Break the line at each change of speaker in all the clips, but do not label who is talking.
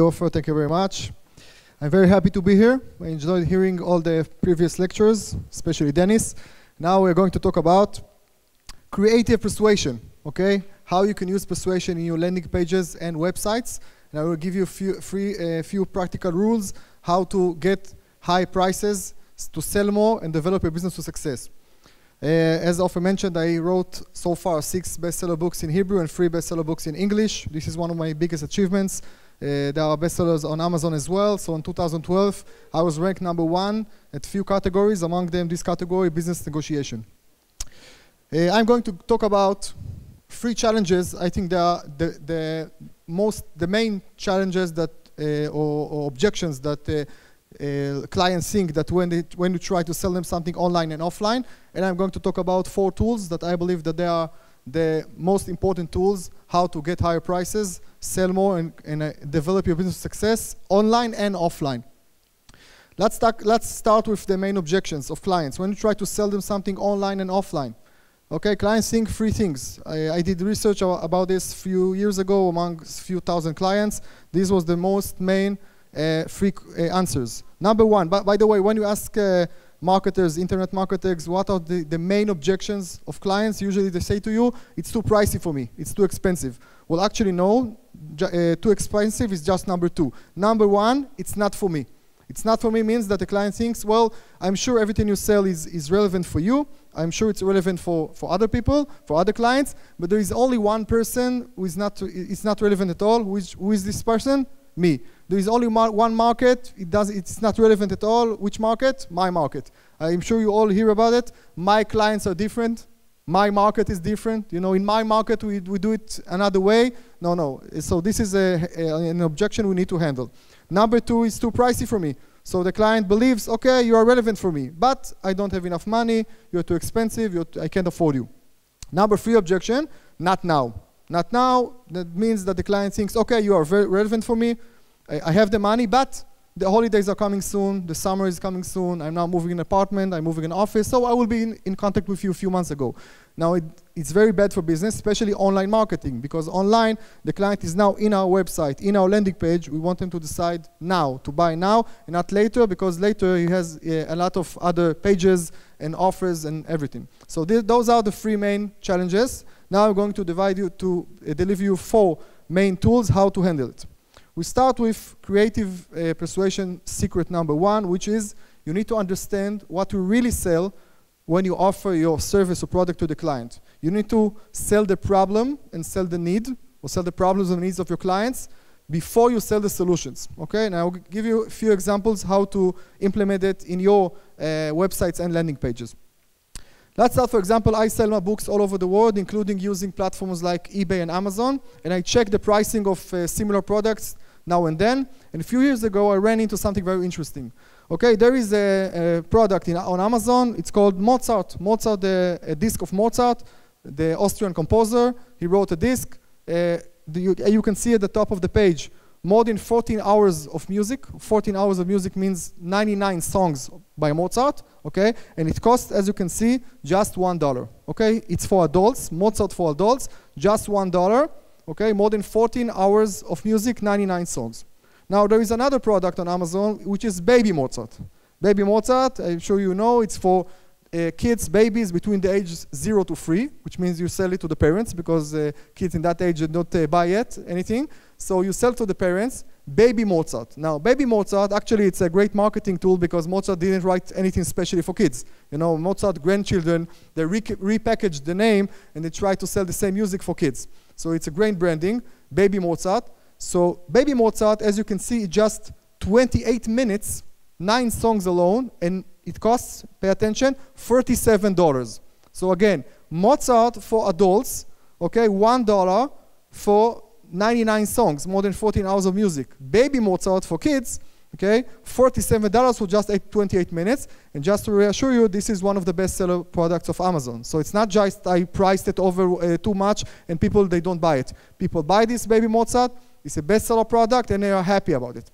Offer, thank you very much. I'm very happy to be here. I enjoyed hearing all the previous lectures, especially Dennis. Now we're going to talk about creative persuasion, okay? How you can use persuasion in your landing pages and websites. And I will give you a few, free, few practical rules how to get high prices to sell more and develop your business to success. Uh, as often mentioned, I wrote so far six bestseller books in Hebrew and three bestseller books in English. This is one of my biggest achievements. Uh, there are bestsellers on Amazon as well. So in 2012, I was ranked number one at few categories, among them this category, business negotiation. Uh, I'm going to talk about three challenges. I think they are the, the most, the main challenges that uh, or, or, objections that uh, uh, clients think that when, they, when you try to sell them something online and offline. And I'm going to talk about four tools that I believe that they are the most important tools how to get higher prices, sell more, and, and uh, develop your business success online and offline. Let's, talk, let's start with the main objections of clients. When you try to sell them something online and offline, okay, clients think three things. I, I did research about this few years ago among few thousand clients. This was the most main uh, three uh, answers. Number one, by the way, when you ask uh, marketers, internet marketers, what are the, the main objections of clients? Usually they say to you, it's too pricey for me, it's too expensive. Well, actually, no, uh, too expensive is just number two. Number one, it's not for me. It's not for me means that the client thinks, well, I'm sure everything you sell is, is relevant for you. I'm sure it's relevant for, for other people, for other clients, but there is only one person who is not, to, it's not relevant at all. Who is, who is this person? me. There is only mar one market. It does, it's not relevant at all. Which market? My market. I'm sure you all hear about it. My clients are different. My market is different. You know, in my market, we, we do it another way. No, no. So this is a, a, an objection we need to handle. Number two is too pricey for me. So the client believes, okay, you are relevant for me, but I don't have enough money, you're too expensive, you're I can't afford you. Number three objection, not now. Not now, that means that the client thinks, okay, you are very relevant for me, I, I have the money, but the holidays are coming soon, the summer is coming soon, I'm now moving an apartment, I'm moving an office, so I will be in, in contact with you a few months ago. Now, it, it's very bad for business, especially online marketing, because online, the client is now in our website, in our landing page, we want him to decide now, to buy now, and not later, because later he has uh, a lot of other pages and offers and everything. So th those are the three main challenges. Now I'm going to divide you to uh, deliver you four main tools how to handle it. We start with creative uh, persuasion secret number one, which is you need to understand what you really sell when you offer your service or product to the client. You need to sell the problem and sell the need, or sell the problems and needs of your clients before you sell the solutions. Okay, and I'll give you a few examples how to implement it in your uh, websites and landing pages. Let's start, for example, I sell my books all over the world, including using platforms like eBay and Amazon, and I check the pricing of uh, similar products now and then. And a few years ago, I ran into something very interesting. Okay, there is a, a product in, on Amazon. It's called Mozart. Mozart, the, a disc of Mozart, the Austrian composer. He wrote a disc. Uh, you, uh, you can see at the top of the page more than 14 hours of music. 14 hours of music means 99 songs by Mozart, okay? And it costs, as you can see, just one dollar, okay? It's for adults, Mozart for adults, just one dollar. Okay, more than 14 hours of music, 99 songs. Now there is another product on Amazon which is Baby Mozart. Baby Mozart, I'm sure you know, it's for uh, kids, babies between the ages 0 to 3, which means you sell it to the parents because uh, kids in that age do not uh, buy yet anything. So you sell to the parents Baby Mozart. Now, Baby Mozart, actually, it's a great marketing tool because Mozart didn't write anything specially for kids. You know, Mozart grandchildren, they re repackaged the name and they try to sell the same music for kids. So it's a grain branding, baby Mozart. So baby Mozart, as you can see, just 28 minutes, nine songs alone, and it costs, pay attention, $37. So again, Mozart for adults, okay, $1 for 99 songs, more than 14 hours of music. Baby Mozart for kids, Okay, $47 for just eight, 28 minutes. And just to reassure you, this is one of the best-seller products of Amazon. So it's not just I priced it over uh, too much and people, they don't buy it. People buy this baby Mozart, it's a bestseller product and they are happy about it.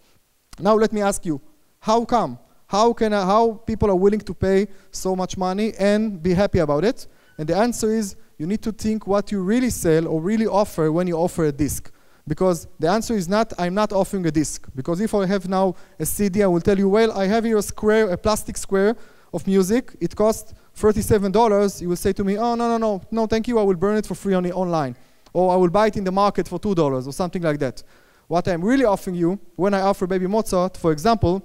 Now let me ask you, how come? How can I, how people are willing to pay so much money and be happy about it? And the answer is you need to think what you really sell or really offer when you offer a disc because the answer is not, I'm not offering a disk. Because if I have now a CD, I will tell you, well, I have here a square, a plastic square of music. It costs $37. You will say to me, oh, no, no, no, no, thank you. I will burn it for free on online. Or I will buy it in the market for $2 or something like that. What I'm really offering you, when I offer Baby Mozart, for example,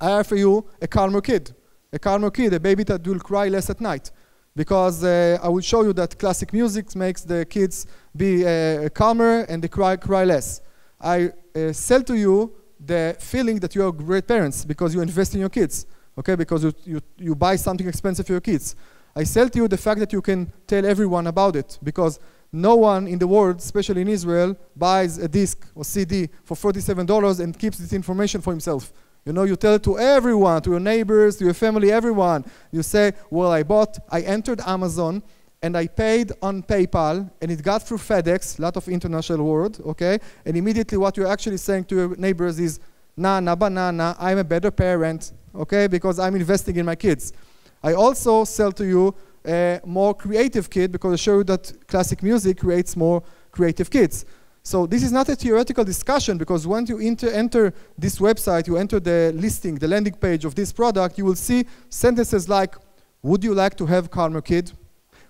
I offer you a calmer kid. A calmer kid, a baby that will cry less at night because uh, I will show you that classic music makes the kids be uh, calmer and they cry, cry less. I uh, sell to you the feeling that you are great parents because you invest in your kids, okay? Because you, you, you buy something expensive for your kids. I sell to you the fact that you can tell everyone about it because no one in the world, especially in Israel, buys a disc or CD for $47 and keeps this information for himself. You know, you tell it to everyone, to your neighbors, to your family, everyone. You say, Well, I bought, I entered Amazon and I paid on PayPal and it got through FedEx, lot of international world, okay? And immediately what you're actually saying to your neighbors is, Nah, nah, banana, I'm a better parent, okay? Because I'm investing in my kids. I also sell to you a uh, more creative kid because I show you that classic music creates more creative kids. So this is not a theoretical discussion because once you enter this website, you enter the listing, the landing page of this product, you will see sentences like, would you like to have calmer kid?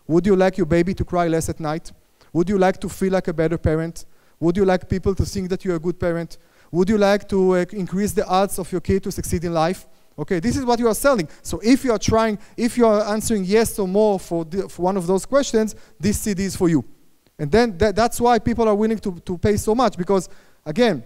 Would you like your baby to cry less at night? Would you like to feel like a better parent? Would you like people to think that you're a good parent? Would you like to uh, increase the odds of your kid to succeed in life? Okay, this is what you are selling. So if you are trying, if you are answering yes or more for, the, for one of those questions, this CD is for you. And then th that's why people are willing to, to pay so much because, again,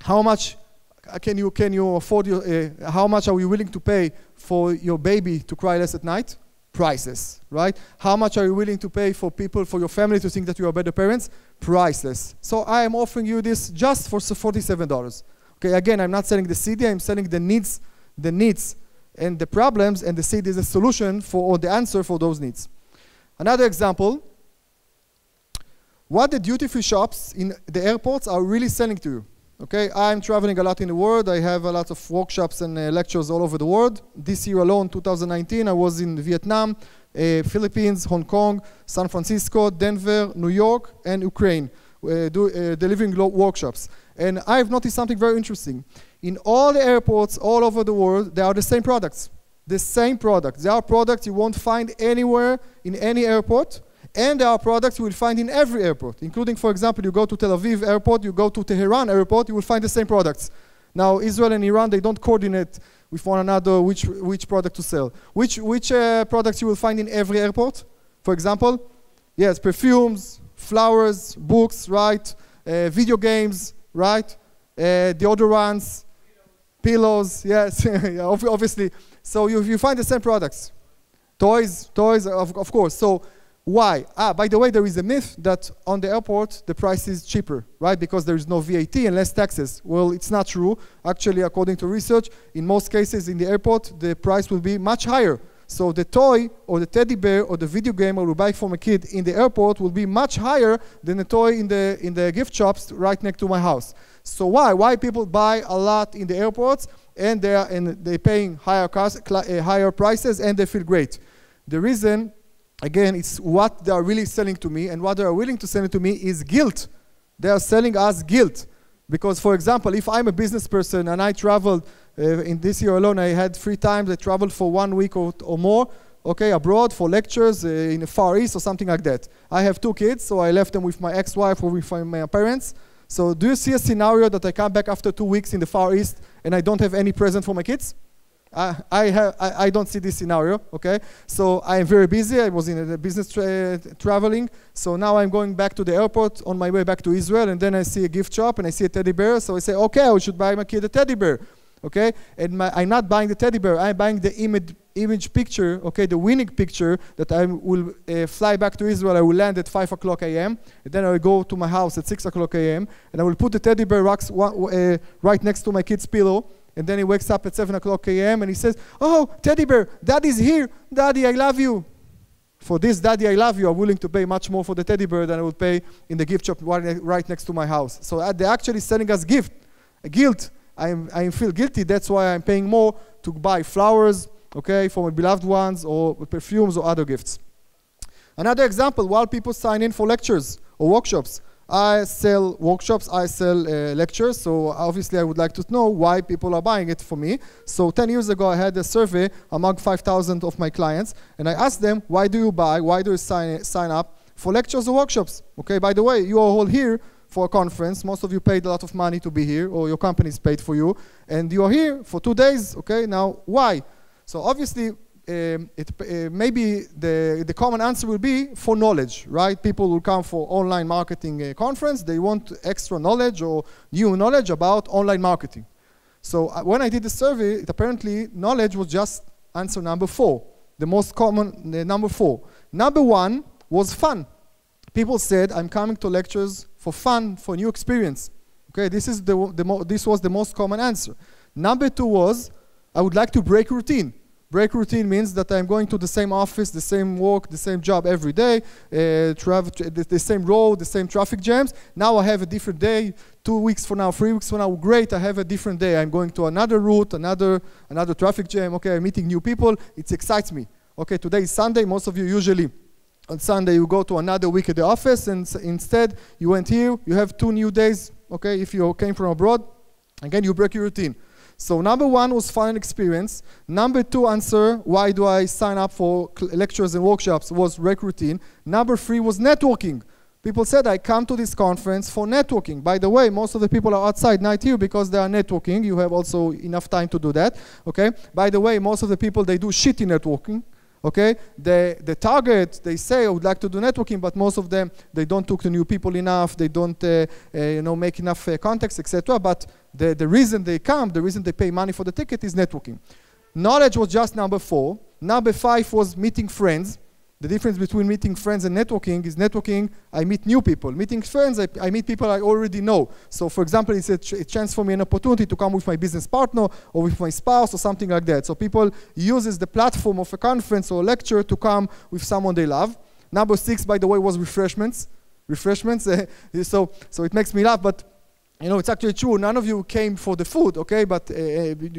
how much uh, can you, can you afford, your, uh, how much are you willing to pay for your baby to cry less at night? Priceless, right? How much are you willing to pay for people, for your family to think that you are better parents? Priceless. So I am offering you this just for $47. Okay, again, I'm not selling the CD, I'm selling the needs, the needs and the problems, and the CD is a solution for or the answer for those needs. Another example, what the duty-free shops in the airports are really selling to you. Okay, I'm traveling a lot in the world. I have a lot of workshops and uh, lectures all over the world. This year alone, 2019, I was in Vietnam, uh, Philippines, Hong Kong, San Francisco, Denver, New York, and Ukraine, uh, do, uh, delivering workshops. And I've noticed something very interesting. In all the airports all over the world, they are the same products. The same products. They are products you won't find anywhere in any airport. And our products you will find in every airport, including, for example, you go to Tel Aviv airport, you go to Tehran airport, you will find the same products. Now, Israel and Iran, they don't coordinate with one another which, which product to sell. Which, which uh, products you will find in every airport, for example? Yes, perfumes, flowers, books, right? Uh, video games, right? Uh, deodorants, pillows, pillows yes, yeah, obviously. So you, you find the same products. Toys, toys, of, of course. So why? Ah, by the way, there is a myth that on the airport the price is cheaper, right? Because there is no VAT and less taxes. Well, it's not true. Actually, according to research, in most cases in the airport the price will be much higher. So the toy or the teddy bear or the video game or the buy from a kid in the airport will be much higher than the toy in the in the gift shops right next to my house. So why? Why people buy a lot in the airports and they are and they paying higher cost, eh, higher prices and they feel great. The reason Again, it's what they are really selling to me, and what they are willing to sell to me is guilt. They are selling us guilt. Because, for example, if I'm a business person and I traveled, uh, in this year alone, I had three times I traveled for one week or, or more, okay, abroad for lectures uh, in the Far East or something like that. I have two kids, so I left them with my ex wife or with my parents. So, do you see a scenario that I come back after two weeks in the Far East and I don't have any present for my kids? I, have, I, I, don't see this scenario, okay? So I'm very busy. I was in a business tra traveling. So now I'm going back to the airport on my way back to Israel, and then I see a gift shop and I see a teddy bear. So I say, okay, I should buy my kid a teddy bear, okay? And my, I'm not buying the teddy bear. I'm buying the image image picture, okay, the winning picture that I will uh, fly back to Israel. I will land at 5 o'clock a.m. And then I will go to my house at 6 o'clock a.m. And I will put the teddy bear rocks uh, right next to my kid's pillow. And then he wakes up at 7 o'clock a.m. and he says, Oh, teddy bear, daddy's here. Daddy, I love you. For this, daddy, I love you, I'm willing to pay much more for the teddy bear than I would pay in the gift shop right next to my house. So uh, they're actually selling us gift, guilt. I, I feel guilty. That's why I'm paying more to buy flowers, okay, for my beloved ones or perfumes or other gifts. Another example, while people sign in for lectures or workshops, I sell workshops, I sell uh, lectures, so obviously I would like to know why people are buying it for me. So 10 years ago I had a survey among 5,000 of my clients, and I asked them, why do you buy, why do you sign, sign up for lectures or workshops? Okay, by the way, you are all here for a conference, most of you paid a lot of money to be here, or your company's paid for you, and you are here for two days, okay, now why? So obviously um, it, uh, maybe the, the common answer will be for knowledge, right? People will come for online marketing uh, conference. They want extra knowledge or new knowledge about online marketing. So uh, when I did the survey, it apparently knowledge was just answer number four, the most common uh, number four. Number one was fun. People said, I'm coming to lectures for fun, for new experience. Okay, this, is the, the this was the most common answer. Number two was, I would like to break routine. Break routine means that I'm going to the same office, the same work, the same job every day, uh, the, the same road, the same traffic jams. Now I have a different day, two weeks from now, three weeks from now, great, I have a different day. I'm going to another route, another, another traffic jam. Okay, I'm meeting new people. It excites me. Okay, today is Sunday. Most of you usually on Sunday you go to another week at the office, and instead you went here. You have two new days. Okay, if you came from abroad, again you break your routine. So number one was fun and experience. Number two answer, why do I sign up for lectures and workshops, was recruiting. Number three was networking. People said, I come to this conference for networking. By the way, most of the people are outside night here because they are networking. You have also enough time to do that, okay? By the way, most of the people, they do shitty networking, Okay, the, the target, they say, I would like to do networking, but most of them, they don't talk to new people enough, they don't, uh, uh, you know, make enough uh, contacts, etc. But the, the reason they come, the reason they pay money for the ticket is networking. Knowledge was just number four. Number five was meeting friends. The difference between meeting friends and networking is networking, I meet new people. Meeting friends, I, I meet people I already know. So for example, it's a, ch a, chance for me, an opportunity to come with my business partner or with my spouse or something like that. So people uses the platform of a conference or a lecture to come with someone they love. Number six, by the way, was refreshments. Refreshments, so, so it makes me laugh, but you know, it's actually true. None of you came for the food, okay? But uh,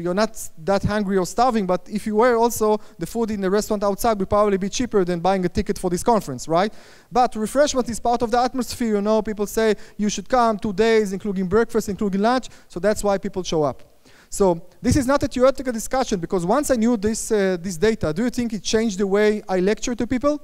you're not that hungry or starving. But if you were also, the food in the restaurant outside would probably be cheaper than buying a ticket for this conference, right? But refreshment is part of the atmosphere, you know. People say you should come two days, including breakfast, including lunch. So that's why people show up. So this is not a theoretical discussion because once I knew this, uh, this data, do you think it changed the way I lecture to people?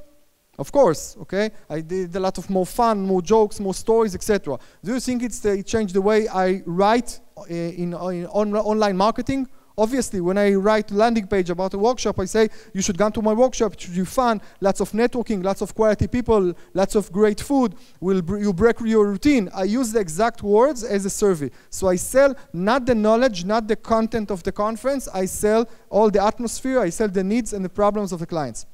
Of course, okay? I did a lot of more fun, more jokes, more stories, etc. Do you think it's the, uh, it changed the way I write uh, in, uh, in on, online marketing? Obviously, when I write landing page about a workshop, I say, you should come to my workshop, it should be fun, lots of networking, lots of quality people, lots of great food, will br you break your routine. I use the exact words as a survey. So I sell not the knowledge, not the content of the conference, I sell all the atmosphere, I sell the needs and the problems of the clients.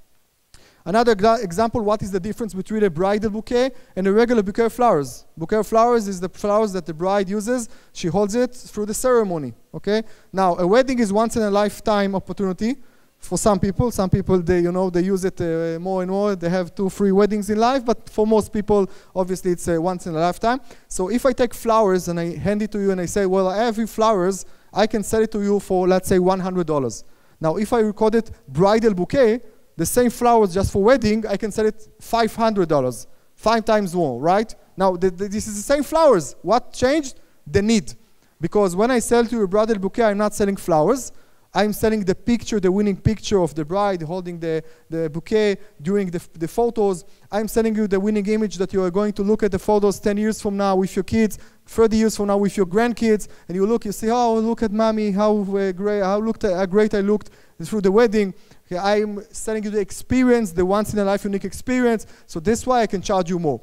Another example, what is the difference between a bridal bouquet and a regular bouquet of flowers? Bouquet of flowers is the flowers that the bride uses. She holds it through the ceremony, okay? Now, a wedding is once in a lifetime opportunity for some people. Some people, they, you know, they use it uh, more and more. They have two, three weddings in life, but for most people, obviously, it's a once in a lifetime. So if I take flowers and I hand it to you and I say, well, I have you flowers, I can sell it to you for, let's say, $100. Now, if I record it bridal bouquet, the same flowers just for wedding, I can sell it $500, five times more, right? Now, the, the, this is the same flowers. What changed? The need. Because when I sell to a bridal bouquet, I'm not selling flowers. I'm selling the picture, the winning picture of the bride holding the, the bouquet during the, the photos. I'm selling you the winning image that you are going to look at the photos 10 years from now with your kids, 30 years from now with your grandkids. And you look, you see, oh, look at mommy, how, uh, great, how, looked, how great I looked through the wedding. I'm selling you the experience, the once in a life unique experience. So that's why I can charge you more.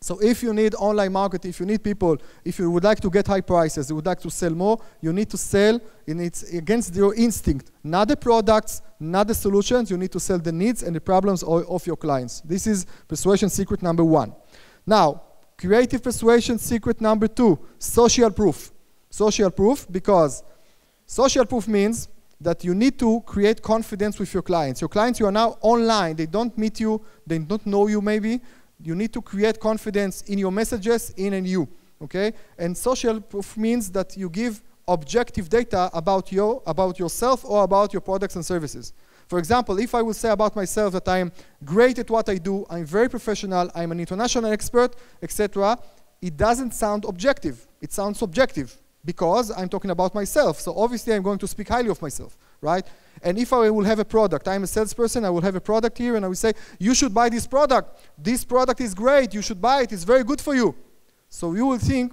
So if you need online marketing, if you need people, if you would like to get high prices, you would like to sell more, you need to sell and it's against your instinct, not the products, not the solutions. You need to sell the needs and the problems of your clients. This is persuasion secret number one. Now, creative persuasion secret number two, social proof. Social proof because social proof means that you need to create confidence with your clients. Your clients, you are now online, they don't meet you, they don't know you maybe. You need to create confidence in your messages, in and you, okay? And social proof means that you give objective data about, your, about yourself or about your products and services. For example, if I will say about myself that I am great at what I do, I'm very professional, I'm an international expert, etc., it doesn't sound objective. It sounds subjective because I'm talking about myself. So obviously I'm going to speak highly of myself, right? And if I will have a product, I'm a salesperson, I will have a product here and I will say, you should buy this product. This product is great, you should buy it, it's very good for you. So you will think,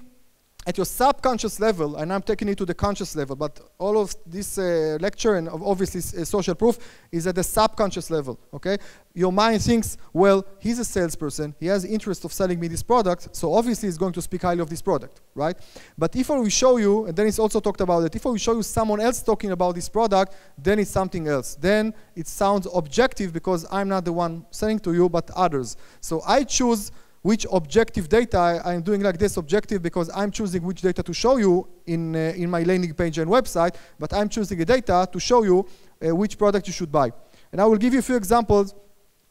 at your subconscious level, and I'm taking it to the conscious level, but all of this uh, lecture and obviously uh, social proof is at the subconscious level, okay? Your mind thinks, well, he's a salesperson, he has interest of selling me this product, so obviously he's going to speak highly of this product, right? But if I will show you, and then it's also talked about it, if I will show you someone else talking about this product, then it's something else. Then it sounds objective because I'm not the one selling to you, but others. So I choose which objective data, I, am doing like this objective because I'm choosing which data to show you in, uh, in my landing page and website, but I'm choosing a data to show you uh, which product you should buy. And I will give you a few examples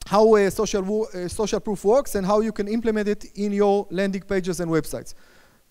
how uh, social, uh, social proof works and how you can implement it in your landing pages and websites.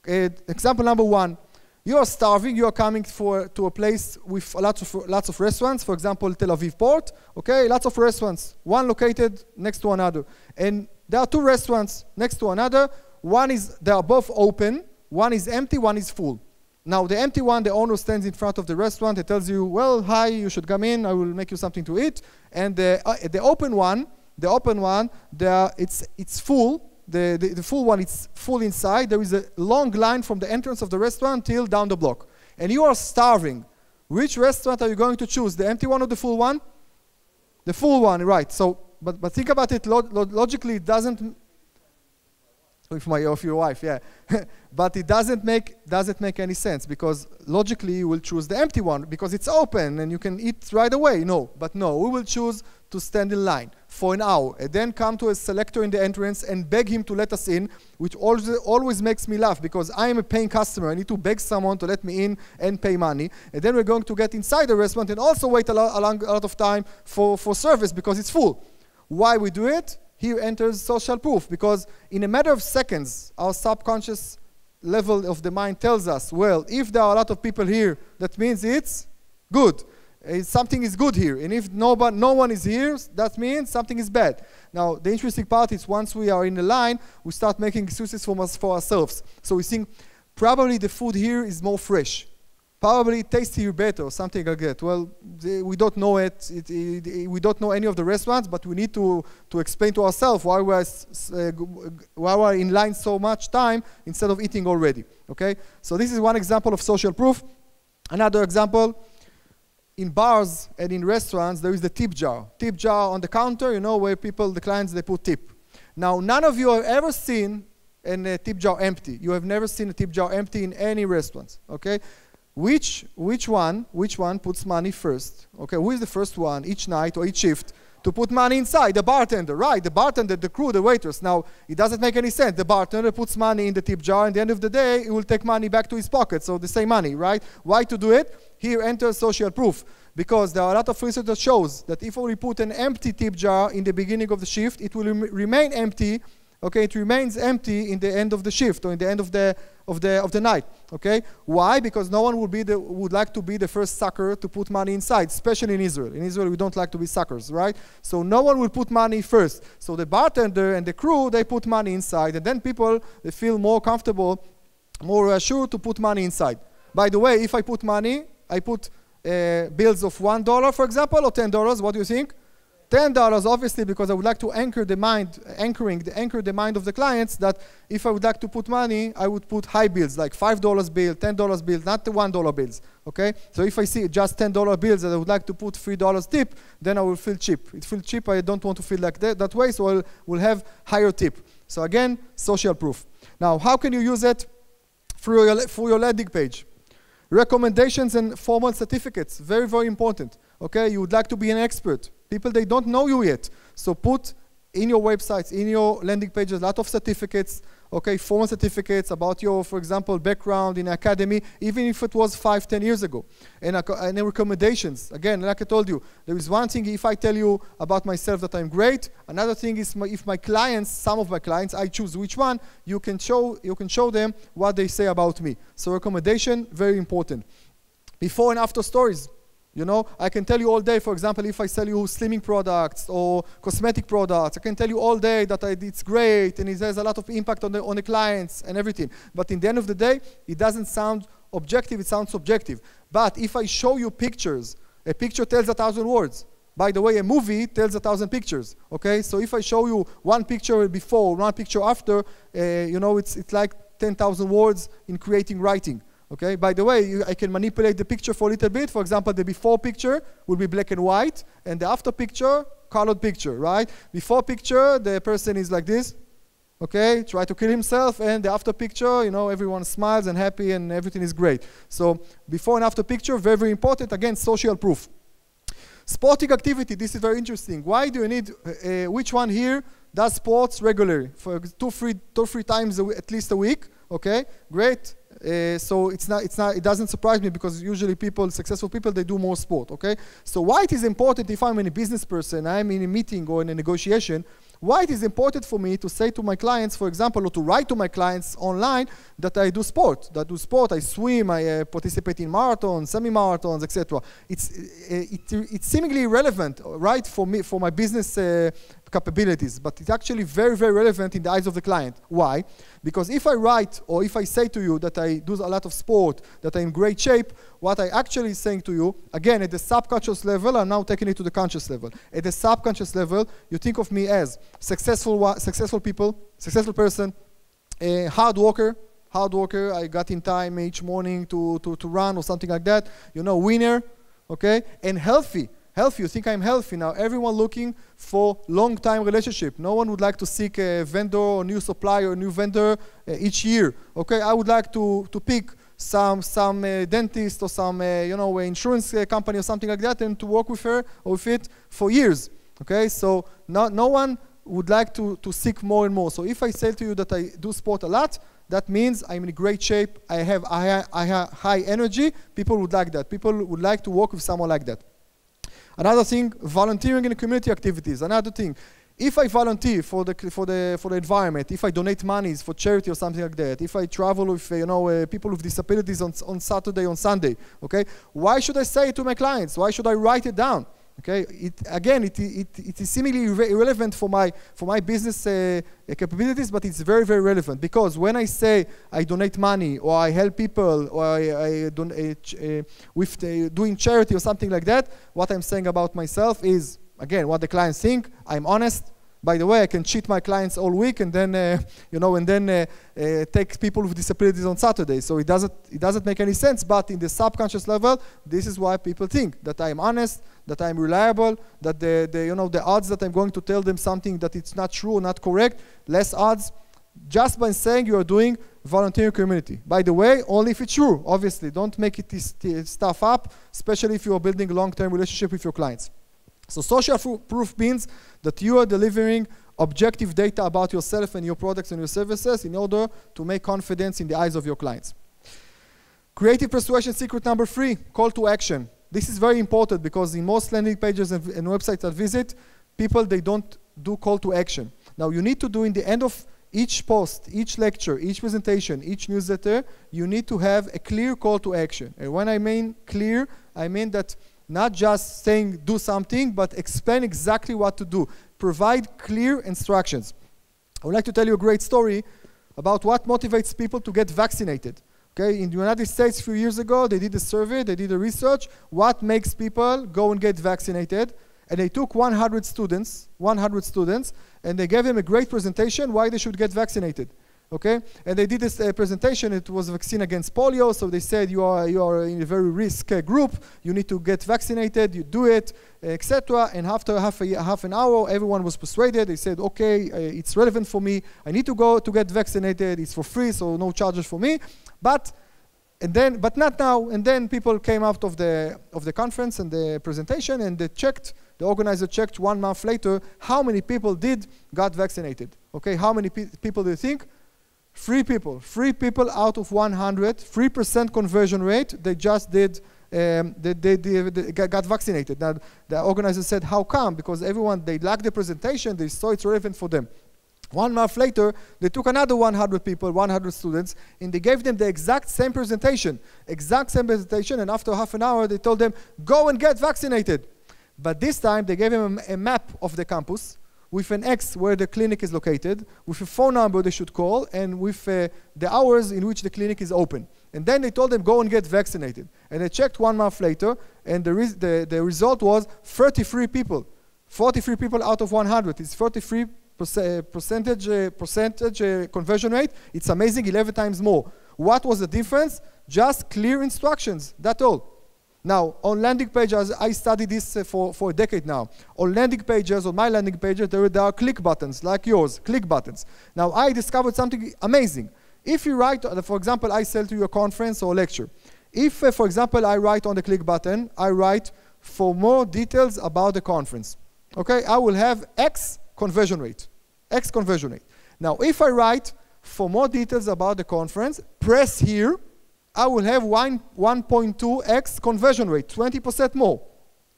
Uh, example number one, you are starving, you are coming for, to a place with lots of, lots of restaurants, for example, Tel Aviv port, okay, lots of restaurants, one located next to another. And there are two restaurants next to another. One is, they are both open. One is empty, one is full. Now, the empty one, the owner stands in front of the restaurant and tells you, well, hi, you should come in. I will make you something to eat. And the, uh, the open one, the open one, the, it's, it's full. The, the, the full one, it's full inside. There is a long line from the entrance of the restaurant till down the block. And you are starving. Which restaurant are you going to choose, the empty one or the full one? The full one, right. So but, but think about it logically, it doesn't, with my, of your wife, yeah. but it doesn't make, doesn't make any sense because logically you will choose the empty one because it's open and you can eat right away. No, but no, we will choose to stand in line for an hour and then come to a selector in the entrance and beg him to let us in, which always, always makes me laugh because I am a paying customer. I need to beg someone to let me in and pay money. And then we're going to get inside the restaurant and also wait a, lot a, long, a lot of time for, for service because it's full. Why we do it? Here enters social proof, because in a matter of seconds, our subconscious level of the mind tells us, well, if there are a lot of people here, that means it's good. something is good here. And if nobody, no one is here, that means something is bad. Now, the interesting part is once we are in the line, we start making excuses for, us, for ourselves. So we think probably the food here is more fresh probably tasty better or something like that. Well, we don't know it. It, it, it, We don't know any of the restaurants, but we need to, to explain to ourselves why we're, uh, why we're in line so much time instead of eating already. Okay? So this is one example of social proof. Another example, in bars and in restaurants, there is the tip jar. Tip jar on the counter, you know, where people, the clients, they put tip. Now, none of you have ever seen a tip jar empty. You have never seen a tip jar empty in any restaurants, okay? which, which, one, which one puts money first? Okay, who is the first one each night or each shift to put money inside? The bartender, right? The bartender, the crew, the waiters. Now, it doesn't make any sense. The bartender puts money in the tip jar, and at the end of the day, he will take money back to his pocket. So the same money, right? Why to do it? Here enters social proof because there are a lot of research that shows that if we put an empty tip jar in the beginning of the shift, it will rem remain empty okay, it remains empty in the end of the shift or in the end of the, of the, of the night, okay? Why? Because no one would, be the, would like to be the first sucker to put money inside, especially in Israel. In Israel, we don't like to be suckers, right? So no one will put money first. So the bartender and the crew, they put money inside, and then people they feel more comfortable, more assured to put money inside. By the way, if I put money, I put uh, bills of $1, for example, or $10, what do you think? Ten dollars, obviously, because I would like to anchor the mind, anchoring, the anchor the mind of the clients that if I would like to put money, I would put high bills, like five dollars bill, ten dollars bill, not the one dollar bills. Okay? So if I see just ten dollar bills that I would like to put three dollars tip, then I will feel cheap. It feels cheap. I don't want to feel like that, that way, so I will have higher tip. So again, social proof. Now, how can you use it through your, through your landing page? Recommendations and formal certificates, very, very important. Okay, you would like to be an expert. People, they don't know you yet. So put in your websites, in your landing pages, a lot of certificates, okay, formal certificates about your, for example, background in academy, even if it was five, ten years ago. And, and recommendations. Again, like I told you, there is one thing if I tell you about myself that I'm great. Another thing is my, if my clients, some of my clients, I choose which one, you can show, you can show them what they say about me. So recommendation, very important. Before and after stories. You know, I can tell you all day, for example, if I sell you slimming products or cosmetic products, I can tell you all day that it's great and it has a lot of impact on the, on the clients and everything. But in the end of the day, it doesn't sound objective, it sounds subjective. But if I show you pictures, a picture tells a thousand words. By the way, a movie tells a thousand pictures. Okay, so if I show you one picture before, one picture after, uh, you know, it's, it's like 10,000 words in creating writing. Okay, by the way, you, I can manipulate the picture for a little bit. For example, the before picture will be black and white, and the after picture, colored picture, right? Before picture, the person is like this, okay, try to kill himself, and the after picture, you know, everyone smiles and happy and everything is great. So before and after picture, very, very important. Again, social proof. Sporting activity, this is very interesting. Why do you need, uh, uh which one here does sports regularly? For two, three, two, three times at least a week, okay? Great. Uh, so it's not, it's not, it doesn't surprise me because usually people, successful people, they do more sport, okay? So why it is important if I'm a business person, I'm in a meeting or in a negotiation, why it is important for me to say to my clients, for example, or to write to my clients online that I do sport, that I do sport, I swim, I uh, participate in marathons, semi-marathons, etc. It's, uh, it, it's seemingly irrelevant, right, for me, for my business uh, capabilities, but it's actually very, very relevant in the eyes of the client. Why? Because if I write or if I say to you that I do a lot of sport, that I'm in great shape, what I actually saying to you, again, at the subconscious level, I'm now taking it to the conscious level. At the subconscious level, you think of me as successful, successful people, successful person, a hard worker, hard worker, I got in time each morning to, to, to run or something like that, you know, winner, okay, and healthy healthy. You think I'm healthy now. Everyone looking for long-time relationship. No one would like to seek a vendor or new supplier or new vendor uh, each year. Okay, I would like to, to pick some some uh, dentist or some uh, you know insurance uh, company or something like that and to work with her or with it for years. Okay, so no, no one would like to, to seek more and more. So if I say to you that I do sport a lot, that means I'm in great shape, I have, I, I have high energy, people would like that. People would like to work with someone like that. Another thing, volunteering in community activities. Another thing, if I volunteer for the, for the, for the environment, if I donate monies for charity or something like that, if I travel with you know, uh, people with disabilities on, on Saturday, on Sunday, okay, why should I say it to my clients? Why should I write it down? Okay, it, again, it, it, it is seemingly irre irrelevant for my, for my business uh, capabilities, but it's very, very relevant because when I say I donate money or I help people or I, I don- uh, ch- uh, with the, uh, doing charity or something like that, what I'm saying about myself is, again, what the clients think. I'm honest, by the way, I can cheat my clients all week and then, uh, you know, and then uh, uh, take people with disabilities on Saturday. So it doesn't, it doesn't make any sense. But in the subconscious level, this is why people think that I'm honest, that I'm reliable, that the, the, you know, the odds that I'm going to tell them something that it's not true, not correct, less odds, just by saying you are doing volunteer community. By the way, only if it's true, obviously. Don't make it this, this stuff up, especially if you are building long-term relationship with your clients. So social proof means that you are delivering objective data about yourself and your products and your services in order to make confidence in the eyes of your clients. Creative persuasion secret number three, call to action. This is very important because in most landing pages and, and websites that visit, people, they don't do call to action. Now you need to do in the end of each post, each lecture, each presentation, each newsletter, you need to have a clear call to action. And when I mean clear, I mean that not just saying do something, but explain exactly what to do. Provide clear instructions. I would like to tell you a great story about what motivates people to get vaccinated. Okay, in the United States a few years ago, they did a survey, they did a research, what makes people go and get vaccinated. And they took 100 students, 100 students, and they gave them a great presentation why they should get vaccinated okay? And they did this uh, presentation. It was vaccine against polio. So they said you are you are in a very risk uh, group. You need to get vaccinated. You do it, etc. And after half a half an hour, everyone was persuaded. They said, okay, uh, it's relevant for me. I need to go to get vaccinated. It's for free, so no charges for me. But and then, but not now. And then people came out of the of the conference and the presentation, and they checked. The organizer checked one month later how many people did got vaccinated. Okay, how many pe people do you think? Three people, three people out of 100, 3% conversion rate, they just did, um, they, they, they, they, got vaccinated. Now, the organizer said, how come? Because everyone, they liked the presentation, they saw it's relevant for them. One month later, they took another 100 people, 100 students, and they gave them the exact same presentation, exact same presentation, and after half an hour, they told them, go and get vaccinated. But this time, they gave them a, a map of the campus, with an X where the clinic is located, with a phone number they should call, and with uh, the hours in which the clinic is open. And then they told them, go and get vaccinated. And they checked one month later, and the, res the, the result was 33 people. 43 people out of 100. It's 33 uh, percentage, uh, percentage uh, conversion rate. It's amazing, 11 times more. What was the difference? Just clear instructions, that's all. Now, on landing pages, I study this uh, for, for a decade now. On landing pages, on my landing pages, there, there are click buttons like yours, click buttons. Now, I discovered something amazing. If you write, uh, for example, I sell to you a conference or lecture. If, uh, for example, I write on the click button, I write for more details about the conference. Okay, I will have X conversion rate, X conversion rate. Now, if I write for more details about the conference, press here, I will have 1.2x conversion rate, 20% more.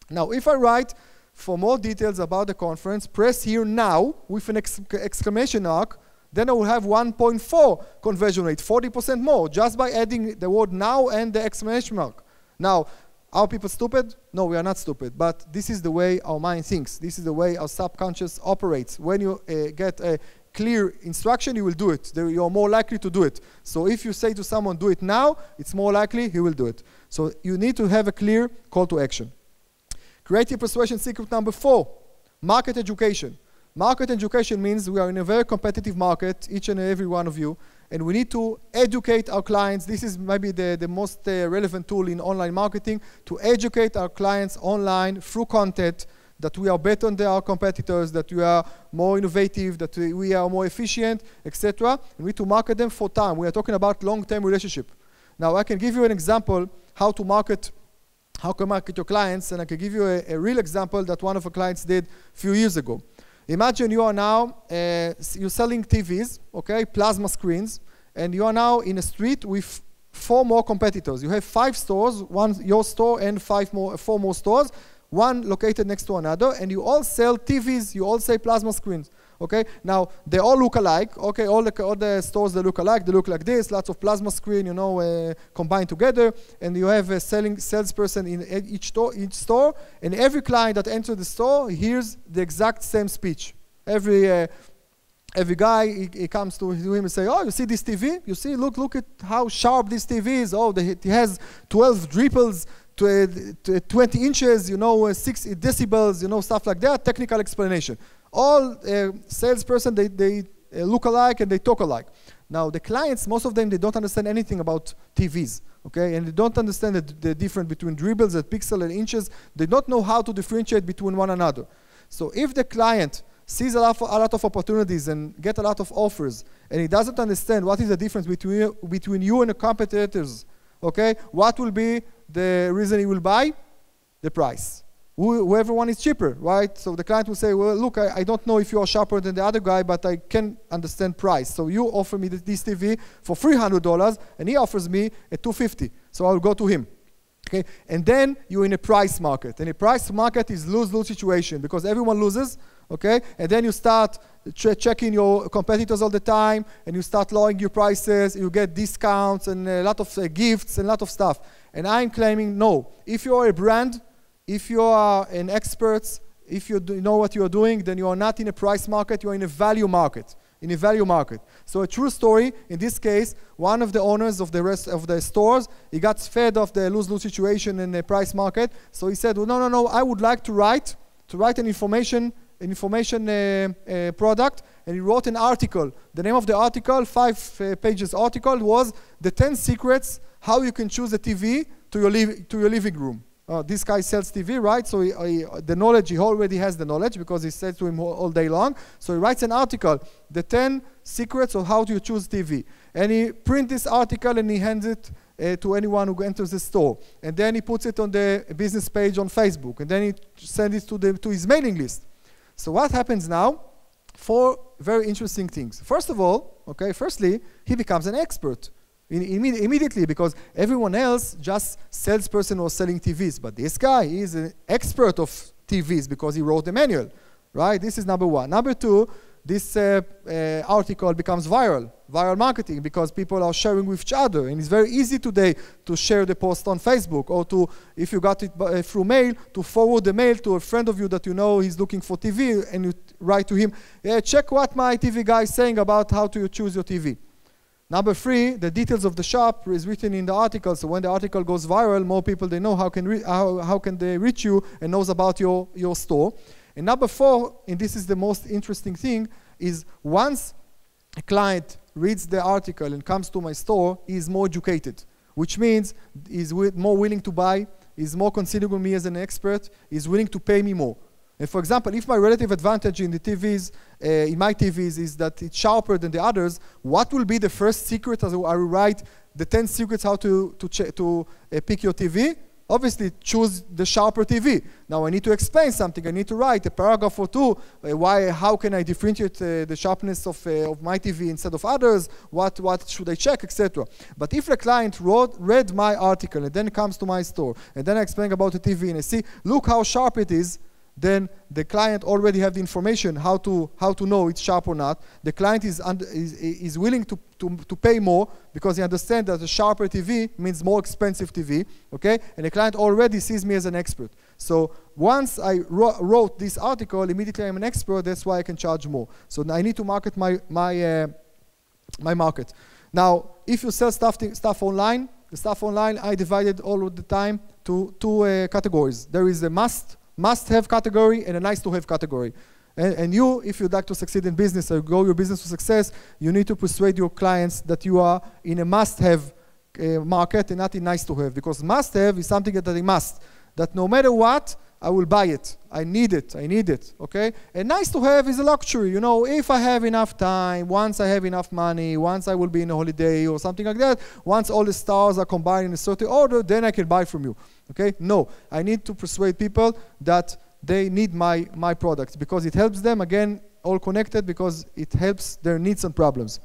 Now, if I write for more details about the conference, press here now with an exc exclamation mark, then I will have 1.4 conversion rate, 40% more, just by adding the word now and the exclamation mark. Now, are people stupid? No, we are not stupid, but this is the way our mind thinks. This is the way our subconscious operates. When you uh, get a clear instruction, he will do it. You're more likely to do it. So if you say to someone, do it now, it's more likely he will do it. So you need to have a clear call to action. Creative persuasion secret number four, market education. Market education means we are in a very competitive market, each and every one of you, and we need to educate our clients. This is maybe the, the most uh, relevant tool in online marketing, to educate our clients online through content, that we are better than our competitors, that we are more innovative, that we are more efficient, etc. And we need to market them for time. We are talking about long-term relationship. Now, I can give you an example how to market how to market your clients, and I can give you a, a real example that one of our clients did a few years ago. Imagine you are now uh, you're selling TVs, okay, plasma screens, and you are now in a street with four more competitors. You have five stores, one your store and five more, four more stores, one located next to another, and you all sell TVs, you all sell plasma screens. Okay, now they all look alike. Okay, all the, all the stores they look alike. They look like this. Lots of plasma screen, you know, uh, combined together, and you have a selling salesperson in each store. Each store, and every client that enters the store hears the exact same speech. Every uh, every guy he, he, comes to him and say, "Oh, you see this TV? You see, look, look at how sharp this TV is. Oh, the, it has 12 drupals 20 inches, you know, uh, 6 decibels, you know, stuff like that, technical explanation. All uh, salesperson, they, they uh, look alike and they talk alike. Now, the clients, most of them, they don't understand anything about TVs, okay? And they don't understand the, the difference between dribbles and pixel and inches. They don't know how to differentiate between one another. So if the client sees a lot, of, a lot of opportunities and get a lot of offers, and he doesn't understand what is the difference between, between you and the competitors, okay? What will be the reason he will buy? The price. Whoever one is cheaper, right? So the client will say, well, look, I, I don't know if you are sharper than the other guy, but I can understand price. So you offer me this TV for $300, and he offers me at 250 So I'll go to him. Okay? And then you're in a price market. And a price market is lose-lose situation because everyone loses, okay? And then you start ch- checking your competitors all the time, and you start lowering your prices, you get discounts and a lot of uh, gifts and a lot of stuff. And I'm claiming no. If you are a brand, if you are an expert, if you know what you are doing, then you are not in a price market, you are in a value market. In a value market. So a true story. In this case, one of the owners of the rest of the stores, he got fed of the lose-lose situation in the price market. So he said, well, "No, no, no. I would like to write to write an information an information uh, uh, product, and he wrote an article. The name of the article, five uh, pages article, was The 10 Secrets How You Can Choose a TV to Your, to your Living Room. Uh, this guy sells TV, right? So he, he, the knowledge, he already has the knowledge because he sells to him all, all, day long. So he writes an article, The 10 Secrets of How to Choose TV. And he prints this article and he hands it uh, to anyone who enters the store. And then he puts it on the business page on Facebook. And then he sends it to, the, to his mailing list. So what happens now? Four very interesting things. First of all, okay, firstly, he becomes an expert in, imme immediately because everyone else just salesperson was selling TVs, but this guy is an expert of TVs because he wrote the manual, right? This is number one. Number two, this uh, uh, article becomes viral, viral marketing, because people are sharing with each other. And it's very easy today to share the post on Facebook or to, if you got it by, uh, through mail, to forward the mail to a friend of you that you know he's looking for TV and you write to him, yeah, check what my TV guy is saying about how to choose your TV. Number three, the details of the shop is written in the article. So when the article goes viral, more people they know how can, how, how can they reach you and knows about your, your store. And number four, and this is the most interesting thing, is once a client reads the article and comes to my store, he is more educated, which means he's more willing to buy, is more considering me as an expert, is willing to pay me more. And for example, if my relative advantage in the TVs, uh, in my TVs, is that it's sharper than the others, what will be the first secret as I will write the 10 secrets how to, to, to uh, pick your TV? obviously choose the sharper TV. Now I need to explain something. I need to write a paragraph or two. Uh, why? How can I differentiate uh, the sharpness of, uh, of my TV instead of others? What what should I check, etc. But if the client wrote, read my article and then comes to my store and then I explain about the TV and I see, look how sharp it is then the client already have the information how to, how to know it's sharp or not. The client is, is, is willing to, to, to pay more because he understands that a sharper TV means more expensive TV, okay? And the client already sees me as an expert. So once I wrote this article, immediately I'm an expert, that's why I can charge more. So I need to market my, my, uh, my market. Now, if you sell stuff, stuff online, the stuff online I divided all of the time to two uh, categories. There is a must must-have category and a nice-to-have category. And, and, you, if you'd like to succeed in business or grow your business to success, you need to persuade your clients that you are in a must-have uh, market and not in nice-to-have. Because must-have is something that they must. That no matter what, I will buy it. I need it. I need it. Okay? And nice to have is a luxury. You know, if I have enough time, once I have enough money, once I will be in a holiday or something like that, once all the stars are combined in a certain order, then I can buy from you. Okay? No, I need to persuade people that they need my, my product because it helps them, again, all connected because it helps their needs and problems.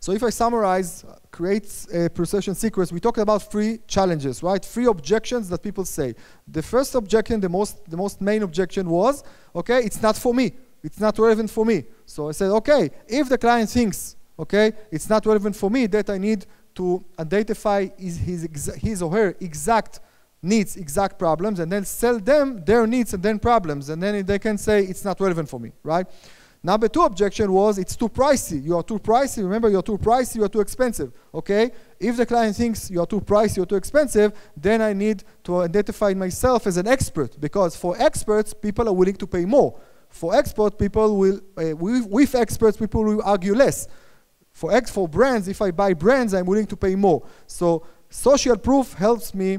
So if I summarize, uh, creates a perception secrets we talked about three challenges, right? Three objections that people say. The first objection, the most, the most main objection was, okay, it's not for me. It's not relevant for me. So I said, okay, if the client thinks, okay, it's not relevant for me, that I need to identify his, his, his or her exact needs, exact problems, and then sell them their needs and then problems, and then they can say it's not relevant for me, right? Number two objection was it's too pricey. You are too pricey. Remember, you're too pricey, you're too expensive. Okay? If the client thinks you're too pricey, you're too expensive, then I need to identify myself as an expert because for experts, people are willing to pay more. For expert people will, uh, with, with experts, people will argue less. For ex for brands, if I buy brands, I'm willing to pay more. So social proof helps me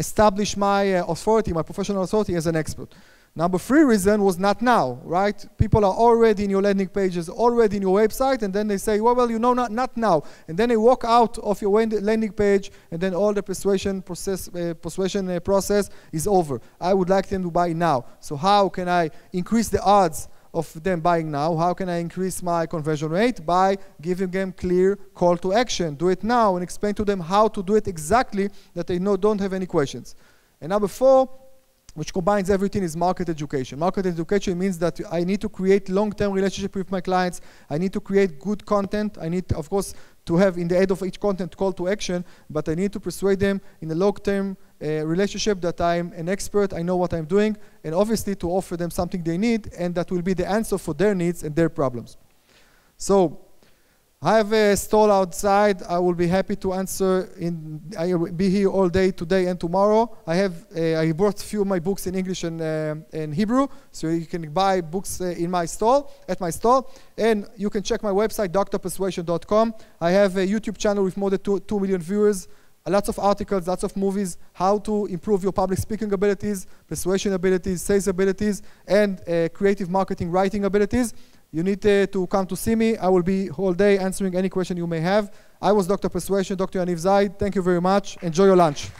establish my uh, authority, my professional authority as an expert. Number three reason was not now, right? People are already in your landing pages, already in your website, and then they say, well, well, you know, not, not now. And then they walk out of your landing page, and then all the persuasion process, uh, persuasion uh, process is over. I would like them to buy now. So how can I increase the odds of them buying now, how can I increase my conversion rate? By giving them clear call to action. Do it now and explain to them how to do it exactly that they know don't have any questions. And number four, which combines everything is market education. Market education means that I need to create long-term relationship with my clients. I need to create good content. I need, to, of course, to have in the end of each content call to action, but I need to persuade them in the long-term relationship that I'm an expert, I know what I'm doing, and obviously to offer them something they need, and that will be the answer for their needs and their problems. So I have a stall outside. I will be happy to answer. In I will be here all day today and tomorrow. I have uh, I brought few of my books in English and uh, in Hebrew, so you can buy books uh, in my stall at my stall, and you can check my website drpersuasion.com. I have a YouTube channel with more than two, two million viewers lots of articles, lots of movies, how to improve your public speaking abilities, persuasion abilities, sales abilities, and uh, creative marketing writing abilities. You need uh, to come to see me. I will be all day answering any question you may have. I was Dr. Persuasion, Dr. Aniv Zaid. Thank you very much. Enjoy your lunch.